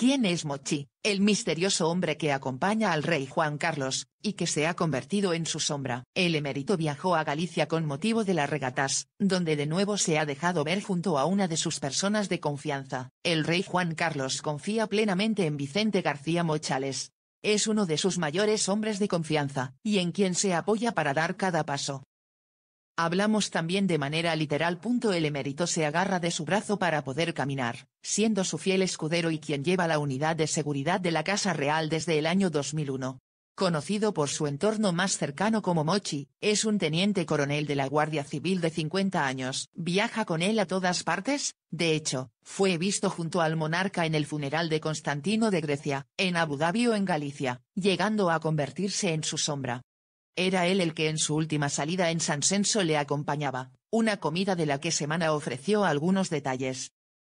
¿Quién es Mochi, el misterioso hombre que acompaña al rey Juan Carlos, y que se ha convertido en su sombra? El emérito viajó a Galicia con motivo de las regatas, donde de nuevo se ha dejado ver junto a una de sus personas de confianza. El rey Juan Carlos confía plenamente en Vicente García Mochales. Es uno de sus mayores hombres de confianza, y en quien se apoya para dar cada paso. Hablamos también de manera literal. El emérito se agarra de su brazo para poder caminar, siendo su fiel escudero y quien lleva la unidad de seguridad de la Casa Real desde el año 2001. Conocido por su entorno más cercano como Mochi, es un teniente coronel de la Guardia Civil de 50 años. Viaja con él a todas partes, de hecho, fue visto junto al monarca en el funeral de Constantino de Grecia, en Abu Dhabi o en Galicia, llegando a convertirse en su sombra. Era él el que en su última salida en San Senso le acompañaba, una comida de la que Semana ofreció algunos detalles.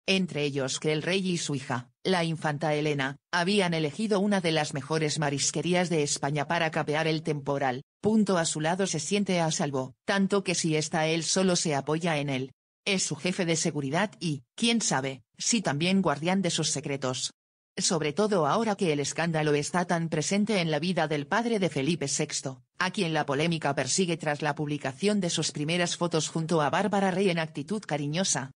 Entre ellos que el rey y su hija, la infanta Elena, habían elegido una de las mejores marisquerías de España para capear el temporal, punto a su lado se siente a salvo, tanto que si está él solo se apoya en él. Es su jefe de seguridad y, quién sabe, si también guardián de sus secretos. Sobre todo ahora que el escándalo está tan presente en la vida del padre de Felipe VI a quien la polémica persigue tras la publicación de sus primeras fotos junto a Bárbara Rey en actitud cariñosa.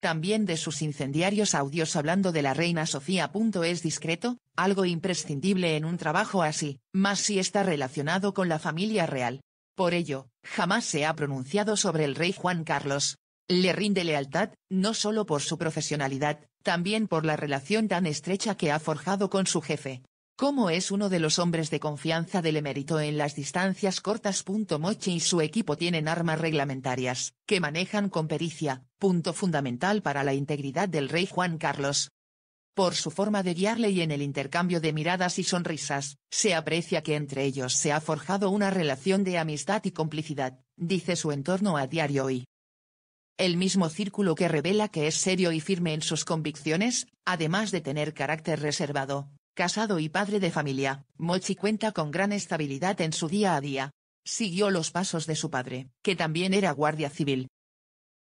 También de sus incendiarios audios hablando de la reina Sofía. Es discreto, algo imprescindible en un trabajo así, más si está relacionado con la familia real. Por ello, jamás se ha pronunciado sobre el rey Juan Carlos. Le rinde lealtad, no solo por su profesionalidad, también por la relación tan estrecha que ha forjado con su jefe. Como es uno de los hombres de confianza del emérito en las distancias cortas. Moche y su equipo tienen armas reglamentarias, que manejan con pericia, punto fundamental para la integridad del rey Juan Carlos. Por su forma de guiarle y en el intercambio de miradas y sonrisas, se aprecia que entre ellos se ha forjado una relación de amistad y complicidad, dice su entorno a diario hoy. El mismo círculo que revela que es serio y firme en sus convicciones, además de tener carácter reservado, Casado y padre de familia, Mochi cuenta con gran estabilidad en su día a día. Siguió los pasos de su padre, que también era guardia civil.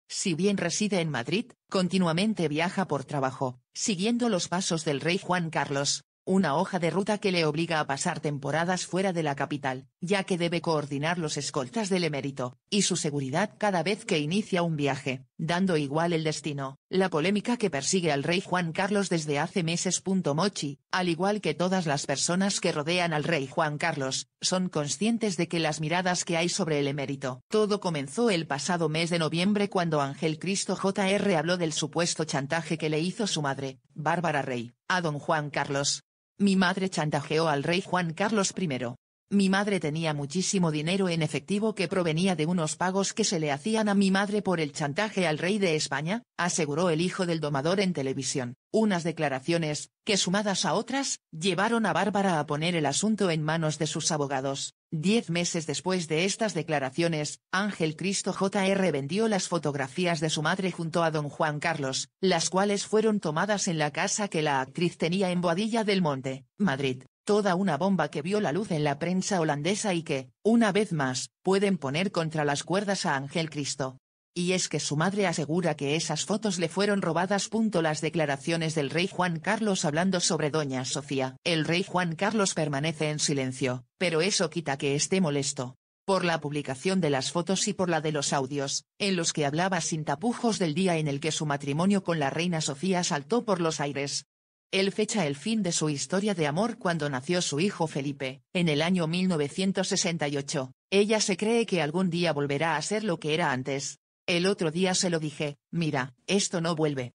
Si bien reside en Madrid, continuamente viaja por trabajo, siguiendo los pasos del rey Juan Carlos una hoja de ruta que le obliga a pasar temporadas fuera de la capital, ya que debe coordinar los escoltas del emérito, y su seguridad cada vez que inicia un viaje, dando igual el destino. La polémica que persigue al rey Juan Carlos desde hace meses. Mochi, al igual que todas las personas que rodean al rey Juan Carlos, son conscientes de que las miradas que hay sobre el emérito. Todo comenzó el pasado mes de noviembre cuando Ángel Cristo Jr. habló del supuesto chantaje que le hizo su madre, Bárbara Rey, a don Juan Carlos, mi madre chantajeó al rey Juan Carlos I. Mi madre tenía muchísimo dinero en efectivo que provenía de unos pagos que se le hacían a mi madre por el chantaje al rey de España, aseguró el hijo del domador en televisión, unas declaraciones, que sumadas a otras, llevaron a Bárbara a poner el asunto en manos de sus abogados. Diez meses después de estas declaraciones, Ángel Cristo Jr. vendió las fotografías de su madre junto a don Juan Carlos, las cuales fueron tomadas en la casa que la actriz tenía en Boadilla del Monte, Madrid. Toda una bomba que vio la luz en la prensa holandesa y que, una vez más, pueden poner contra las cuerdas a Ángel Cristo y es que su madre asegura que esas fotos le fueron robadas. Las declaraciones del rey Juan Carlos hablando sobre doña Sofía. El rey Juan Carlos permanece en silencio, pero eso quita que esté molesto. Por la publicación de las fotos y por la de los audios, en los que hablaba sin tapujos del día en el que su matrimonio con la reina Sofía saltó por los aires. Él fecha el fin de su historia de amor cuando nació su hijo Felipe, en el año 1968. Ella se cree que algún día volverá a ser lo que era antes, el otro día se lo dije, mira, esto no vuelve.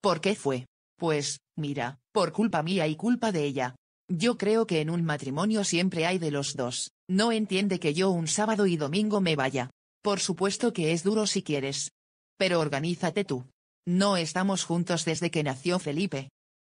¿Por qué fue? Pues, mira, por culpa mía y culpa de ella. Yo creo que en un matrimonio siempre hay de los dos, no entiende que yo un sábado y domingo me vaya. Por supuesto que es duro si quieres. Pero organízate tú. No estamos juntos desde que nació Felipe,